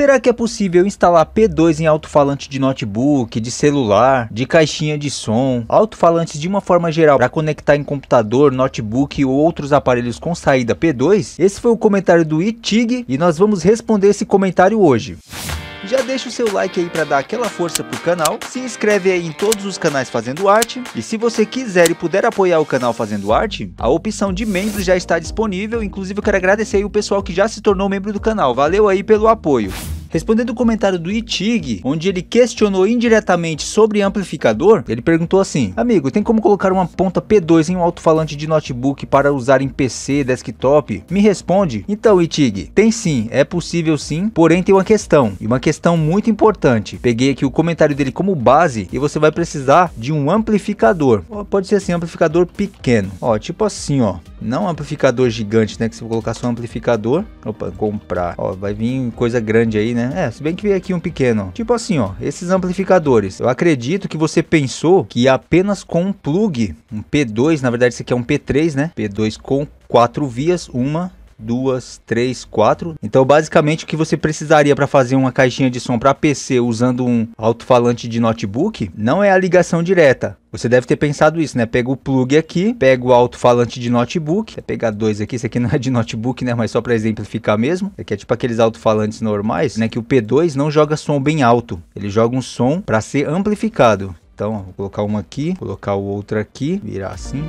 Será que é possível instalar P2 em alto-falante de notebook, de celular, de caixinha de som, alto-falantes de uma forma geral para conectar em computador, notebook ou outros aparelhos com saída P2? Esse foi o comentário do Itig e nós vamos responder esse comentário hoje já deixa o seu like aí para dar aquela força pro canal, se inscreve aí em todos os canais Fazendo Arte, e se você quiser e puder apoiar o canal Fazendo Arte, a opção de membro já está disponível, inclusive eu quero agradecer aí o pessoal que já se tornou membro do canal, valeu aí pelo apoio. Respondendo o comentário do Itig, onde ele questionou indiretamente sobre amplificador, ele perguntou assim: Amigo, tem como colocar uma ponta P2 em um alto-falante de notebook para usar em PC, desktop? Me responde. Então, Itig, tem sim, é possível sim, porém tem uma questão, e uma questão muito importante. Peguei aqui o comentário dele como base e você vai precisar de um amplificador. pode ser assim, um amplificador pequeno. Ó, tipo assim, ó. Não um amplificador gigante, né? Que vai colocar só um amplificador. Opa, comprar. Ó, vai vir coisa grande aí, né? né? É, se bem que veio aqui um pequeno. Tipo assim, ó, esses amplificadores. Eu acredito que você pensou que apenas com um plug, um P2, na verdade isso aqui é um P3, né? P2 com quatro vias, uma duas, três, quatro. Então, basicamente, o que você precisaria para fazer uma caixinha de som para PC usando um alto-falante de notebook não é a ligação direta. Você deve ter pensado isso, né? Pega o plug aqui, pega o alto-falante de notebook. Vou pegar dois aqui, esse aqui não é de notebook, né? Mas só para exemplificar mesmo. Esse aqui é tipo aqueles alto-falantes normais, né? Que o P2 não joga som bem alto. Ele joga um som para ser amplificado. Então, ó, vou colocar uma aqui, colocar o outro aqui, virar assim.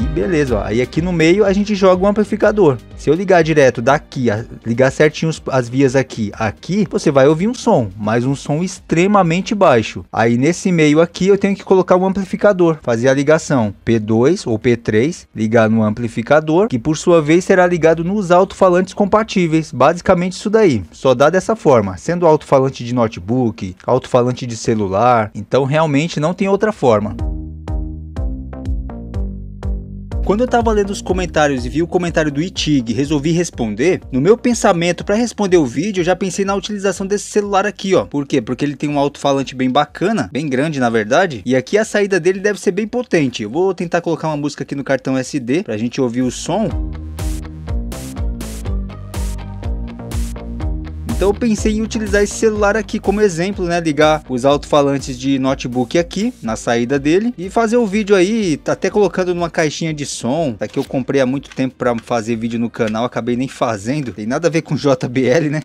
E beleza, ó. Aí aqui no meio a gente joga um amplificador. Se eu ligar direto daqui, ligar certinho as vias aqui, aqui, você vai ouvir um som, mas um som extremamente baixo. Aí nesse meio aqui eu tenho que colocar um amplificador, fazer a ligação P2 ou P3, ligar no amplificador, que por sua vez será ligado nos alto-falantes compatíveis. Basicamente isso daí, só dá dessa forma, sendo alto-falante de notebook, alto-falante de celular, então realmente não tem outra forma. Quando eu tava lendo os comentários e vi o comentário do Itig e resolvi responder, no meu pensamento para responder o vídeo eu já pensei na utilização desse celular aqui, ó. Por quê? Porque ele tem um alto-falante bem bacana, bem grande na verdade, e aqui a saída dele deve ser bem potente. Eu vou tentar colocar uma música aqui no cartão SD pra gente ouvir o som. Então eu pensei em utilizar esse celular aqui como exemplo, né? Ligar os alto-falantes de notebook aqui na saída dele e fazer o vídeo aí, até colocando numa caixinha de som. Aqui tá que eu comprei há muito tempo para fazer vídeo no canal, acabei nem fazendo. Tem nada a ver com JBL, né?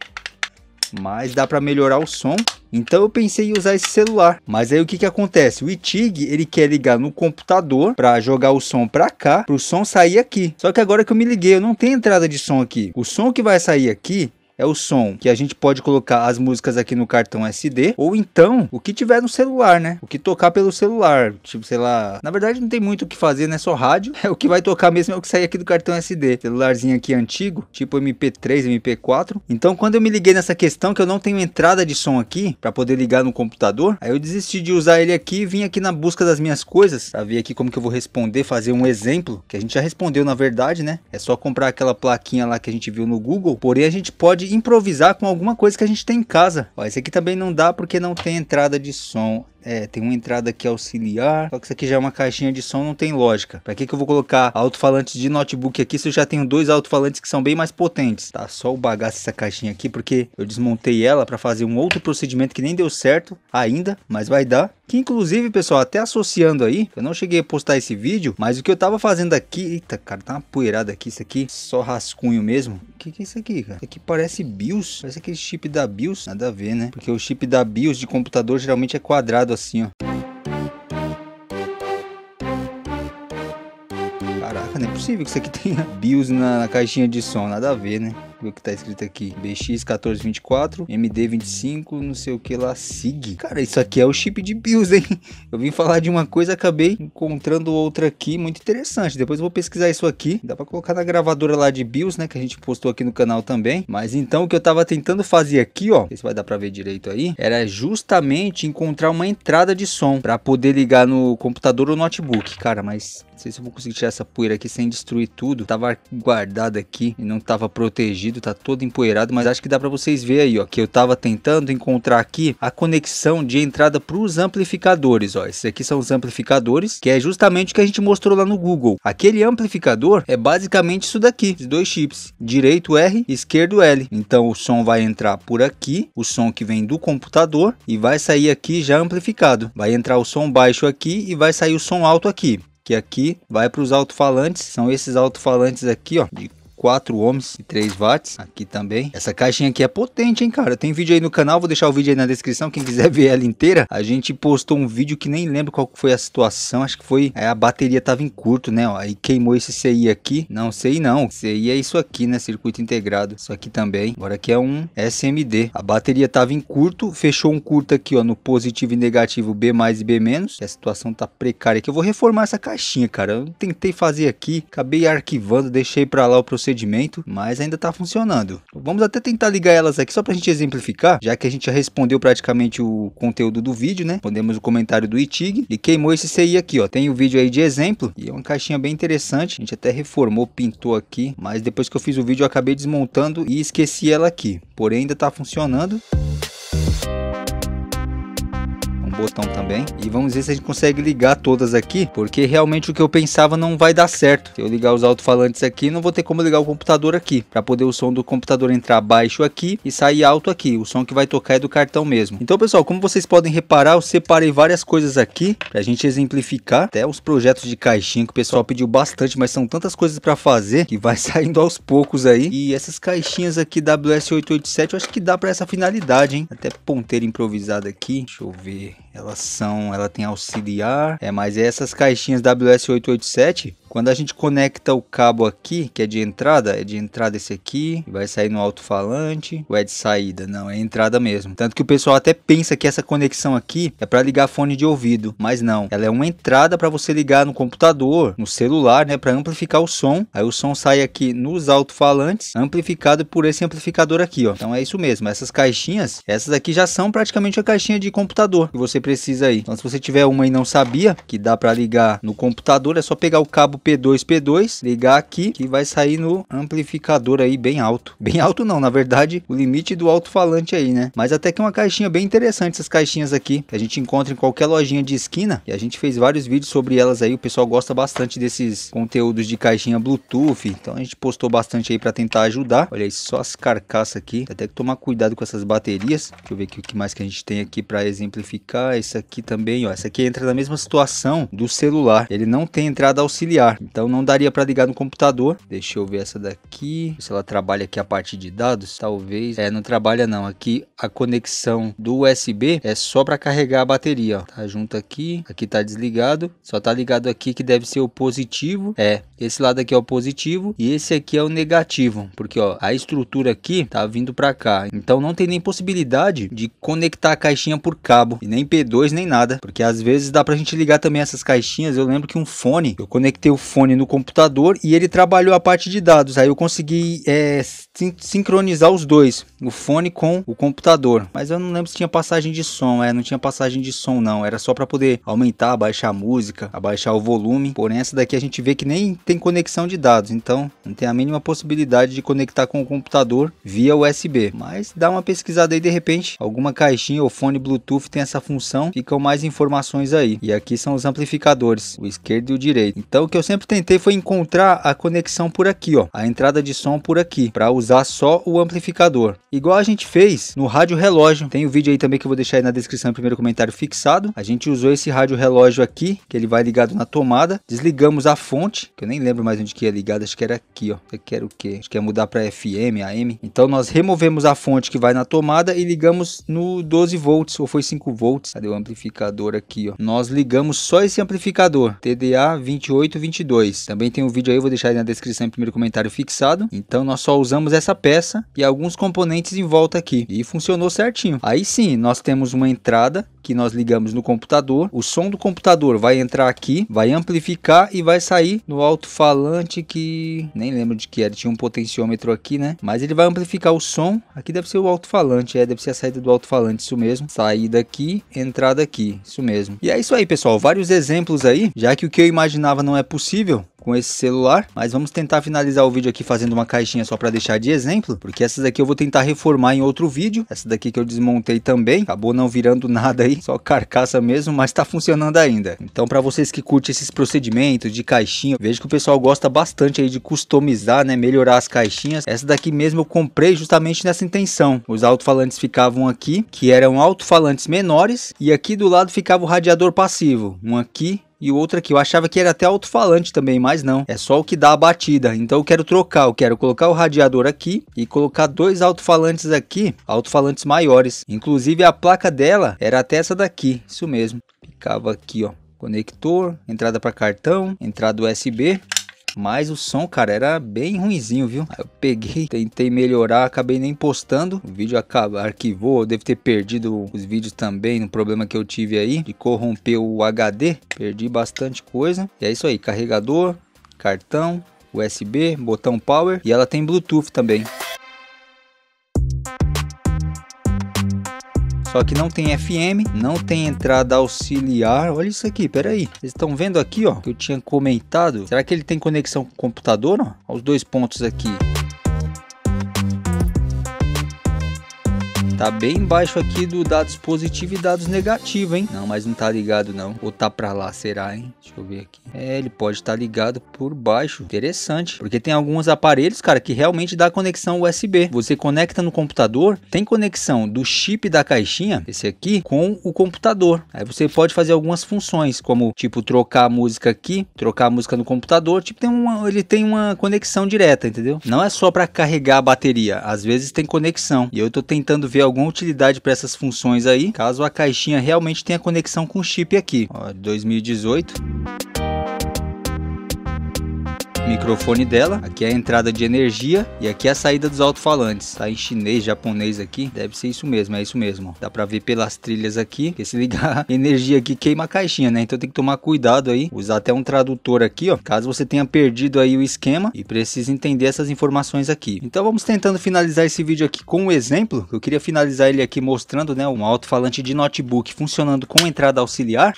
Mas dá para melhorar o som. Então eu pensei em usar esse celular. Mas aí o que que acontece? O Itig, ele quer ligar no computador para jogar o som para cá, para o som sair aqui. Só que agora que eu me liguei, eu não tenho entrada de som aqui. O som que vai sair aqui é o som que a gente pode colocar as músicas aqui no cartão SD ou então o que tiver no celular, né? O que tocar pelo celular, tipo, sei lá. Na verdade, não tem muito o que fazer, né? Só rádio. É o que vai tocar mesmo é o que sai aqui do cartão SD. Celularzinho aqui antigo, tipo MP3, MP4. Então, quando eu me liguei nessa questão que eu não tenho entrada de som aqui para poder ligar no computador, aí eu desisti de usar ele aqui e vim aqui na busca das minhas coisas pra ver aqui como que eu vou responder, fazer um exemplo que a gente já respondeu na verdade, né? É só comprar aquela plaquinha lá que a gente viu no Google. Porém, a gente pode improvisar com alguma coisa que a gente tem em casa. Ó, esse aqui também não dá porque não tem entrada de som é, tem uma entrada aqui é auxiliar. Só que isso aqui já é uma caixinha de som, não tem lógica. Pra que, que eu vou colocar alto-falante de notebook aqui se eu já tenho dois alto-falantes que são bem mais potentes? Tá só o bagaço essa caixinha aqui, porque eu desmontei ela para fazer um outro procedimento que nem deu certo ainda, mas vai dar. Que inclusive, pessoal, até associando aí, eu não cheguei a postar esse vídeo, mas o que eu tava fazendo aqui... Eita, cara, tá uma poeirada aqui, isso aqui, só rascunho mesmo. O que, que é isso aqui, cara? Isso aqui parece BIOS, parece aquele chip da BIOS. Nada a ver, né? Porque o chip da BIOS de computador geralmente é quadrado assim, ó. Caraca, não é possível que isso aqui tenha BIOS na, na caixinha de som, nada a ver, né? o que tá escrito aqui. BX1424, MD25, não sei o que lá, SIG. Cara, isso aqui é o chip de BIOS, hein? Eu vim falar de uma coisa, acabei encontrando outra aqui, muito interessante. Depois eu vou pesquisar isso aqui. Dá pra colocar na gravadora lá de BIOS, né? Que a gente postou aqui no canal também. Mas então, o que eu tava tentando fazer aqui, ó. Não sei se vai dar pra ver direito aí. Era justamente encontrar uma entrada de som pra poder ligar no computador ou notebook. Cara, mas não sei se eu vou conseguir tirar essa poeira aqui sem destruir tudo. Tava guardada aqui e não tava protegida perdido, tá todo empoeirado, mas acho que dá para vocês ver aí, ó, que eu tava tentando encontrar aqui a conexão de entrada para os amplificadores, ó. Esses aqui são os amplificadores, que é justamente o que a gente mostrou lá no Google. Aquele amplificador é basicamente isso daqui, os dois chips, direito R, esquerdo L. Então o som vai entrar por aqui, o som que vem do computador e vai sair aqui já amplificado. Vai entrar o som baixo aqui e vai sair o som alto aqui que aqui vai para os alto-falantes, são esses alto-falantes aqui, ó, de 4 ohms e 3 watts aqui também. Essa caixinha aqui é potente, hein, cara? Tem vídeo aí no canal, vou deixar o vídeo aí na descrição, quem quiser ver ela inteira. A gente postou um vídeo que nem lembro qual foi a situação, acho que foi é, a bateria tava em curto, né? Ó, aí queimou esse CI aqui. Não, CI não. CI é isso aqui, né? Circuito integrado. Isso aqui também. Agora aqui é um SMD. A bateria tava em curto, fechou um curto aqui, ó, no positivo e negativo B mais e B menos. A situação tá precária aqui. Eu vou reformar essa caixinha, cara. Eu tentei fazer aqui, acabei arquivando, deixei para lá o procedimento procedimento, mas ainda está funcionando. Vamos até tentar ligar elas aqui só para a gente exemplificar, já que a gente já respondeu praticamente o conteúdo do vídeo, né? Podemos o comentário do Itig e queimou esse CI aqui, ó. Tem o vídeo aí de exemplo e é uma caixinha bem interessante. A gente até reformou, pintou aqui, mas depois que eu fiz o vídeo eu acabei desmontando e esqueci ela aqui. Porém ainda está funcionando botão também. E vamos ver se a gente consegue ligar todas aqui, porque realmente o que eu pensava não vai dar certo. Se eu ligar os alto-falantes aqui, não vou ter como ligar o computador aqui, para poder o som do computador entrar baixo aqui e sair alto aqui. O som que vai tocar é do cartão mesmo. Então, pessoal, como vocês podem reparar, eu separei várias coisas aqui para a gente exemplificar. Até os projetos de caixinha que o pessoal pediu bastante, mas são tantas coisas para fazer que vai saindo aos poucos aí. E essas caixinhas aqui WS887, eu acho que dá para essa finalidade, hein? Até ponteira improvisada aqui. Deixa eu ver elas são, ela tem auxiliar, é, mas essas caixinhas WS887 quando a gente conecta o cabo aqui, que é de entrada, é de entrada esse aqui, vai sair no alto-falante, ou é de saída? Não, é entrada mesmo. Tanto que o pessoal até pensa que essa conexão aqui é para ligar fone de ouvido, mas não. Ela é uma entrada para você ligar no computador, no celular, né, para amplificar o som. Aí o som sai aqui nos alto-falantes, amplificado por esse amplificador aqui, ó. Então é isso mesmo. Essas caixinhas, essas aqui já são praticamente a caixinha de computador que você precisa aí. Então se você tiver uma e não sabia que dá para ligar no computador, é só pegar o cabo P2, P2, ligar aqui, que vai sair no amplificador aí bem alto. Bem alto não, na verdade, o limite do alto-falante aí, né? Mas até que é uma caixinha bem interessante essas caixinhas aqui, que a gente encontra em qualquer lojinha de esquina. E a gente fez vários vídeos sobre elas aí, o pessoal gosta bastante desses conteúdos de caixinha Bluetooth. Então a gente postou bastante aí para tentar ajudar. Olha aí, só as carcaças aqui. Até que tomar cuidado com essas baterias. Deixa eu ver aqui o que mais que a gente tem aqui para exemplificar. Essa aqui também, ó. Essa aqui entra na mesma situação do celular. Ele não tem entrada auxiliar celular. Então não daria para ligar no computador. Deixa eu ver essa daqui. Se ela trabalha aqui a partir de dados, talvez. É, não trabalha não. Aqui a conexão do USB é só para carregar a bateria. Ó. Tá junto aqui. Aqui tá desligado. Só tá ligado aqui que deve ser o positivo. É, esse lado aqui é o positivo e esse aqui é o negativo, porque ó, a estrutura aqui tá vindo para cá. Então não tem nem possibilidade de conectar a caixinha por cabo, e nem P2 nem nada, porque às vezes dá pra gente ligar também essas caixinhas. Eu lembro que um fone, eu conectei o fone no computador e ele trabalhou a parte de dados. Aí eu consegui é, sin sincronizar os dois, o fone com o computador. Mas eu não lembro se tinha passagem de som, é, não tinha passagem de som não. Era só para poder aumentar, baixar a música, abaixar o volume. Porém essa daqui a gente vê que nem tem conexão de dados, então não tem a mínima possibilidade de conectar com o computador via USB. Mas dá uma pesquisada aí de repente, alguma caixinha ou fone Bluetooth tem essa função, ficam mais informações aí. E aqui são os amplificadores, o esquerdo e o direito. Então o que eu sempre tentei foi encontrar a conexão por aqui, ó, a entrada de som por aqui, para usar só o amplificador. Igual a gente fez no rádio relógio. Tem o um vídeo aí também que eu vou deixar aí na descrição, primeiro comentário fixado. A gente usou esse rádio relógio aqui, que ele vai ligado na tomada. Desligamos a fonte, que eu nem lembro mais onde que ia é ligado, acho que era aqui, ó. Eu quero o quê? Acho que é mudar para FM, AM. Então nós removemos a fonte que vai na tomada e ligamos no 12 volts, ou foi 5 volts. Cadê o amplificador aqui, ó? Nós ligamos só esse amplificador, TDA 2822 2022. Também tem um vídeo aí, eu vou deixar aí na descrição primeiro comentário fixado. Então nós só usamos essa peça e alguns componentes em volta aqui. E funcionou certinho. Aí sim, nós temos uma entrada que nós ligamos no computador. O som do computador vai entrar aqui, vai amplificar e vai sair no alto-falante que nem lembro de que era, tinha um potenciômetro aqui, né? Mas ele vai amplificar o som. Aqui deve ser o alto-falante, é, deve ser a saída do alto-falante, isso mesmo. Saída aqui, entrada aqui, isso mesmo. E é isso aí, pessoal, vários exemplos aí, já que o que eu imaginava não é possível, com esse celular, mas vamos tentar finalizar o vídeo aqui fazendo uma caixinha só para deixar de exemplo, porque essas daqui eu vou tentar reformar em outro vídeo, essa daqui que eu desmontei também, acabou não virando nada aí, só carcaça mesmo, mas tá funcionando ainda. Então para vocês que curtem esses procedimentos de caixinha, vejo que o pessoal gosta bastante aí de customizar, né, melhorar as caixinhas, essa daqui mesmo eu comprei justamente nessa intenção, os alto-falantes ficavam aqui, que eram alto-falantes menores, e aqui do lado ficava o radiador passivo, um aqui e outra que eu achava que era até alto-falante também, mas não. É só o que dá a batida. Então eu quero trocar, eu quero colocar o radiador aqui e colocar dois alto-falantes aqui, alto-falantes maiores. Inclusive a placa dela era até essa daqui, isso mesmo. Ficava aqui, ó. Conector, entrada para cartão, entrada USB mas o som, cara, era bem ruimzinho, viu? Aí eu peguei, tentei melhorar, acabei nem postando. O vídeo acaba, arquivou, eu devo ter perdido os vídeos também, no problema que eu tive aí, de corromper o HD. Perdi bastante coisa. E é isso aí, carregador, cartão, USB, botão power e ela tem Bluetooth também. Só que não tem FM, não tem entrada auxiliar. Olha isso aqui, peraí. Vocês estão vendo aqui, ó, que eu tinha comentado. Será que ele tem conexão com o computador, ó? Os dois pontos aqui. Tá bem embaixo aqui do dados positivo e dados negativo, hein? Não, mas não tá ligado não. Ou tá pra lá, será, hein? Deixa eu ver aqui. É, ele pode estar tá ligado por baixo. Interessante. Porque tem alguns aparelhos, cara, que realmente dá conexão USB. Você conecta no computador, tem conexão do chip da caixinha, esse aqui, com o computador. Aí você pode fazer algumas funções, como, tipo, trocar a música aqui, trocar a música no computador. Tipo, tem uma, ele tem uma conexão direta, entendeu? Não é só pra carregar a bateria. Às vezes tem conexão. E eu tô tentando ver alguma utilidade para essas funções aí, caso a caixinha realmente tenha conexão com o chip aqui. Ó, 2018 microfone dela. Aqui é a entrada de energia e aqui é a saída dos alto-falantes. Tá em chinês, japonês aqui. Deve ser isso mesmo, é isso mesmo. Dá pra ver pelas trilhas aqui, que se ligar energia aqui queima a caixinha, né? Então tem que tomar cuidado aí. Usar até um tradutor aqui, ó. Caso você tenha perdido aí o esquema e precise entender essas informações aqui. Então vamos tentando finalizar esse vídeo aqui com um exemplo. Eu queria finalizar ele aqui mostrando, né? Um alto-falante de notebook funcionando com entrada auxiliar.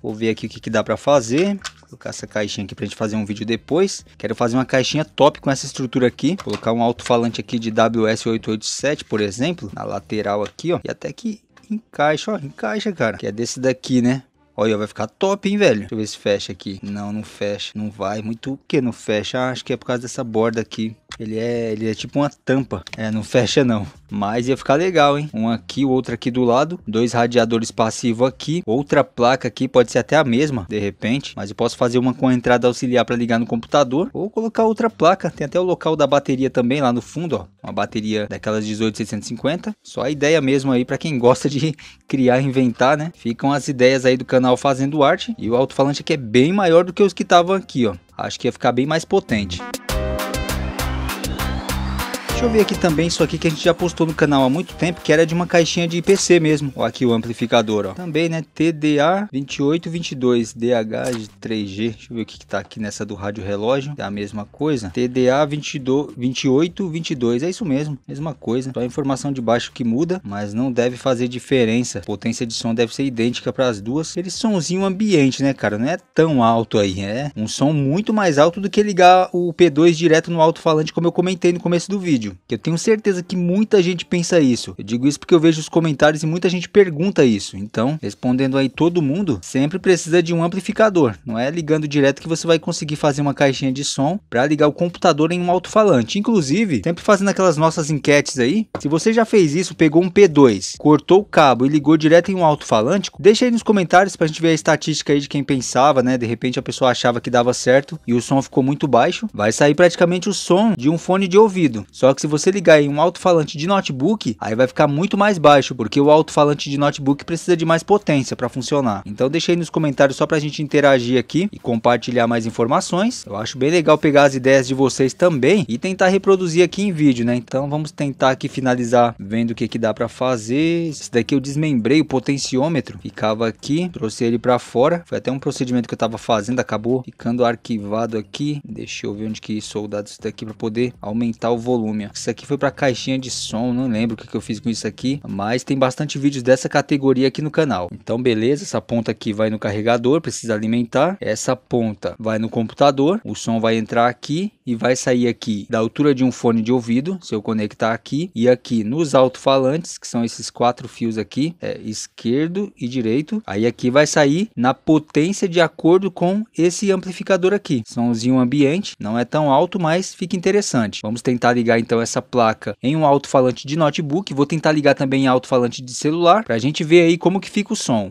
Vou ver aqui o que, que dá para fazer colocar essa caixinha aqui pra gente fazer um vídeo depois. Quero fazer uma caixinha top com essa estrutura aqui. Colocar um alto-falante aqui de WS887, por exemplo, na lateral aqui, ó. E até que encaixa, ó. Encaixa, cara. Que é desse daqui, né? Olha, vai ficar top, hein, velho? Deixa eu ver se fecha aqui. Não, não fecha. Não vai. Muito o que não fecha? Ah, acho que é por causa dessa borda aqui. Ele é, ele é tipo uma tampa. É, não fecha não. Mas ia ficar legal, hein? Um aqui, o outro aqui do lado. Dois radiadores passivos aqui. Outra placa aqui, pode ser até a mesma, de repente. Mas eu posso fazer uma com a entrada auxiliar para ligar no computador. Ou colocar outra placa. Tem até o local da bateria também lá no fundo, ó. Uma bateria daquelas 18650. Só a ideia mesmo aí para quem gosta de criar e inventar, né? Ficam as ideias aí do canal Fazendo Arte. E o alto-falante aqui é bem maior do que os que estavam aqui, ó. Acho que ia ficar bem mais potente. Deixa eu ver aqui também isso aqui que a gente já postou no canal há muito tempo, que era de uma caixinha de IPC mesmo. Ó, aqui o amplificador, ó. Também, né, TDA 2822 DH3G. de Deixa eu ver o que que tá aqui nessa do rádio relógio. É a mesma coisa. TDA 2822, é isso mesmo. Mesma coisa. Só a informação de baixo que muda, mas não deve fazer diferença. A potência de som deve ser idêntica para as duas. Aquele somzinho ambiente, né, cara? Não é tão alto aí, é um som muito mais alto do que ligar o P2 direto no alto-falante, como eu comentei no começo do vídeo vídeo, que eu tenho certeza que muita gente pensa isso. Eu digo isso porque eu vejo os comentários e muita gente pergunta isso. Então, respondendo aí todo mundo, sempre precisa de um amplificador. Não é ligando direto que você vai conseguir fazer uma caixinha de som para ligar o computador em um alto-falante. Inclusive, sempre fazendo aquelas nossas enquetes aí, se você já fez isso, pegou um P2, cortou o cabo e ligou direto em um alto-falante, deixa aí nos comentários para a gente ver a estatística aí de quem pensava, né? De repente a pessoa achava que dava certo e o som ficou muito baixo. Vai sair praticamente o som de um fone de ouvido. Só que se você ligar em um alto-falante de notebook, aí vai ficar muito mais baixo, porque o alto-falante de notebook precisa de mais potência para funcionar. Então deixei nos comentários só para a gente interagir aqui e compartilhar mais informações. Eu acho bem legal pegar as ideias de vocês também e tentar reproduzir aqui em vídeo, né? Então vamos tentar aqui finalizar vendo o que que dá para fazer. Esse daqui eu desmembrei o potenciômetro, ficava aqui, trouxe ele para fora. Foi até um procedimento que eu estava fazendo, acabou ficando arquivado aqui. Deixa eu ver onde que soldado isso daqui para poder aumentar o volume isso aqui foi para caixinha de som, não lembro o que, que eu fiz com isso aqui. Mas tem bastante vídeos dessa categoria aqui no canal. Então beleza, essa ponta aqui vai no carregador, precisa alimentar. Essa ponta vai no computador, o som vai entrar aqui e vai sair aqui da altura de um fone de ouvido, se eu conectar aqui, e aqui nos alto-falantes, que são esses quatro fios aqui, é, esquerdo e direito, aí aqui vai sair na potência de acordo com esse amplificador aqui, somzinho ambiente, não é tão alto, mas fica interessante. Vamos tentar ligar então essa placa em um alto-falante de notebook, vou tentar ligar também em alto-falante de celular, para a gente ver aí como que fica o som.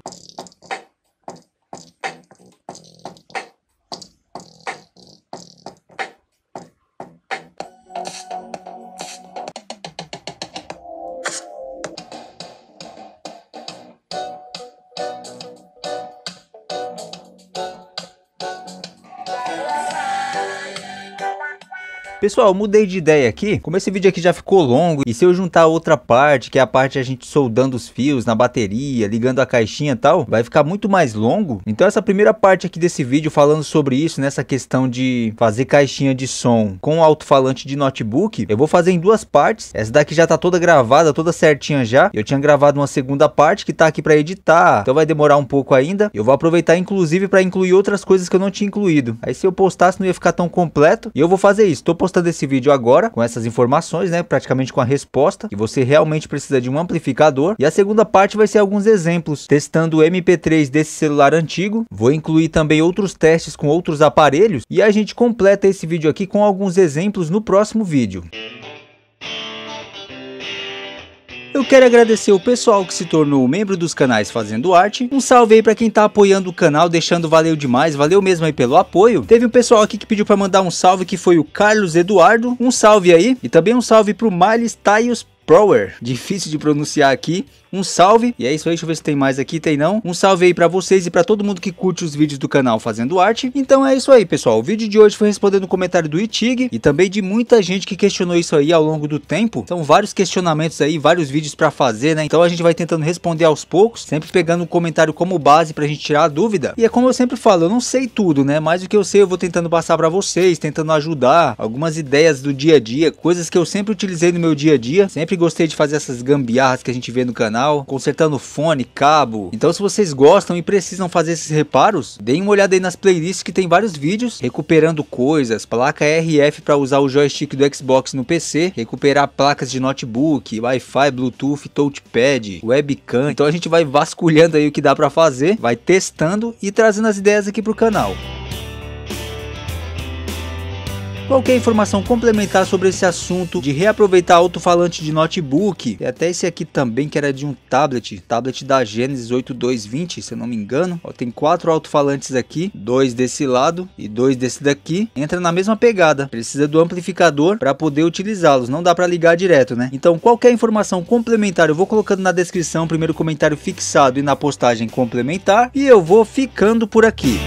Pessoal, mudei de ideia aqui. Como esse vídeo aqui já ficou longo, e se eu juntar outra parte, que é a parte a gente soldando os fios na bateria, ligando a caixinha e tal, vai ficar muito mais longo. Então essa primeira parte aqui desse vídeo falando sobre isso, nessa questão de fazer caixinha de som com alto-falante de notebook, eu vou fazer em duas partes. Essa daqui já tá toda gravada, toda certinha já. Eu tinha gravado uma segunda parte que tá aqui para editar, então vai demorar um pouco ainda. Eu vou aproveitar inclusive para incluir outras coisas que eu não tinha incluído. Aí se eu postasse não ia ficar tão completo, e eu vou fazer isso. Tô postando resposta desse vídeo agora, com essas informações, né, praticamente com a resposta, que você realmente precisa de um amplificador. E a segunda parte vai ser alguns exemplos, testando o MP3 desse celular antigo. Vou incluir também outros testes com outros aparelhos e a gente completa esse vídeo aqui com alguns exemplos no próximo vídeo. Eu quero agradecer o pessoal que se tornou membro dos canais Fazendo Arte. Um salve aí pra quem tá apoiando o canal, deixando valeu demais, valeu mesmo aí pelo apoio. Teve um pessoal aqui que pediu pra mandar um salve, que foi o Carlos Eduardo. Um salve aí. E também um salve pro Miles Tiles Prower, difícil de pronunciar aqui, um salve. E é isso aí, deixa eu ver se tem mais aqui, tem não. Um salve aí pra vocês e pra todo mundo que curte os vídeos do canal Fazendo Arte. Então é isso aí, pessoal. O vídeo de hoje foi respondendo o comentário do Itig e também de muita gente que questionou isso aí ao longo do tempo. São vários questionamentos aí, vários vídeos pra fazer, né? Então a gente vai tentando responder aos poucos, sempre pegando o um comentário como base pra gente tirar a dúvida. E é como eu sempre falo, eu não sei tudo, né? Mas o que eu sei eu vou tentando passar pra vocês, tentando ajudar algumas ideias do dia a dia, coisas que eu sempre utilizei no meu dia a dia. Sempre gostei de fazer essas gambiarras que a gente vê no canal canal, consertando fone, cabo. Então se vocês gostam e precisam fazer esses reparos, deem uma olhada aí nas playlists que tem vários vídeos recuperando coisas, placa RF para usar o joystick do Xbox no PC, recuperar placas de notebook, Wi-Fi, Bluetooth, touchpad, webcam. Então a gente vai vasculhando aí o que dá para fazer, vai testando e trazendo as ideias aqui pro canal. Qualquer informação complementar sobre esse assunto de reaproveitar alto-falante de notebook, e até esse aqui também que era de um tablet, tablet da Genesis 8220, se eu não me engano. Ó, tem quatro alto-falantes aqui, dois desse lado e dois desse daqui. Entra na mesma pegada, precisa do amplificador para poder utilizá-los, não dá para ligar direto, né? Então qualquer informação complementar eu vou colocando na descrição, primeiro comentário fixado e na postagem complementar, e eu vou ficando por aqui.